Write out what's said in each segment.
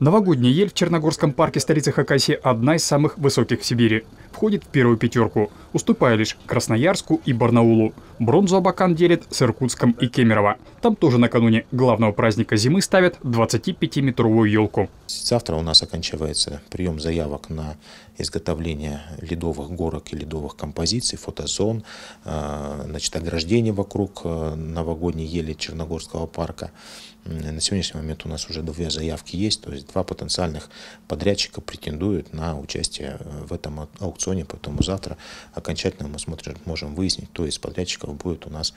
Новогодняя ель в Черногорском парке столицы Хакасии одна из самых высоких в Сибири. Входит в первую пятерку уступая лишь Красноярску и Барнаулу. Бронзу Абакан делит с Иркутском и Кемерово. Там тоже накануне главного праздника зимы ставят 25-метровую елку. Завтра у нас оканчивается прием заявок на изготовление ледовых горок и ледовых композиций, фотозон, э, значит, ограждение вокруг э, новогодней ели Черногорского парка. На сегодняшний момент у нас уже две заявки есть, то есть два потенциальных подрядчика претендуют на участие э, в этом аукционе, поэтому завтра окончательно мы смотрим, можем выяснить, кто из подрядчиков будет у нас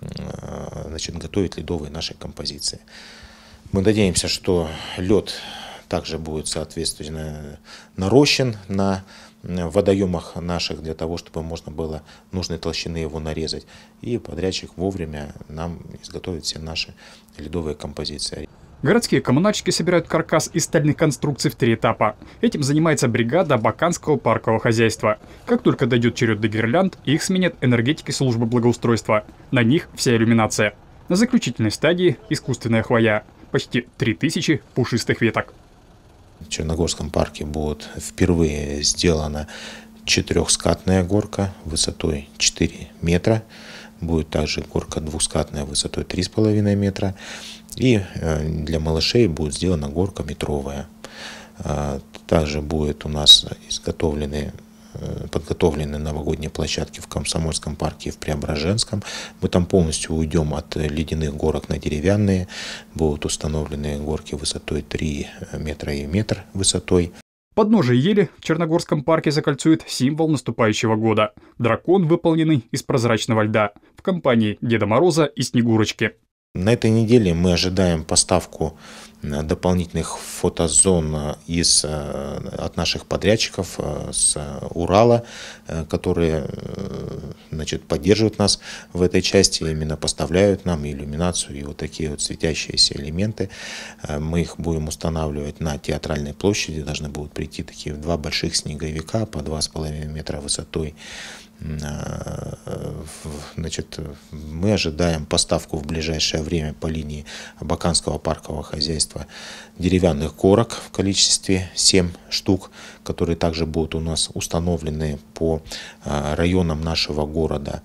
э, значит, готовить ледовые наши композиции. Мы надеемся, что лед также будет, соответственно, нарощен на э, водоемах наших для того, чтобы можно было нужной толщины его нарезать. И подрядчик вовремя нам изготовит все наши ледовые композиции. Городские коммунальщики собирают каркас из стальных конструкций в три этапа. Этим занимается бригада Баканского паркового хозяйства. Как только дойдет черед до гирлянд, их сменят энергетики службы благоустройства. На них вся иллюминация. На заключительной стадии искусственная хвоя. Почти 3000 пушистых веток. В Черногорском парке будет впервые сделана четырехскатная горка высотой 4 метра будет также горка двускатная высотой 3,5 метра. И э, для малышей будет сделана горка метровая. Э, также будет у нас изготовлены э, подготовлены новогодние площадки в Комсомольском парке и в Преображенском. Мы там полностью уйдем от ледяных горок на деревянные. Будут установлены горки высотой 3 метра и метр высотой. Подножие ели в Черногорском парке закольцует символ наступающего года. Дракон, выполненный из прозрачного льда – в компании Деда Мороза и Снегурочки. На этой неделе мы ожидаем поставку э, дополнительных фотозон э, из, э, от наших подрядчиков с Урала, которые значит, поддерживают нас в этой части, именно поставляют нам иллюминацию и вот такие вот светящиеся элементы. Мы их будем устанавливать на театральной площади, должны будут прийти такие два больших снеговика по 2,5 метра высотой Э, значит, мы ожидаем поставку в ближайшее время по линии Абаканского паркового хозяйства деревянных корок в количестве 7 штук, которые также будут у нас установлены по э, районам нашего города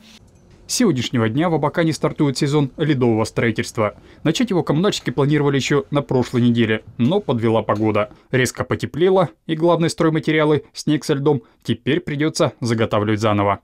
сегодняшнего дня в Абакане стартует сезон ледового строительства. Начать его коммунальщики планировали еще на прошлой неделе, но подвела погода. Резко потеплело, и главные стройматериалы, снег со льдом, теперь придется заготавливать заново.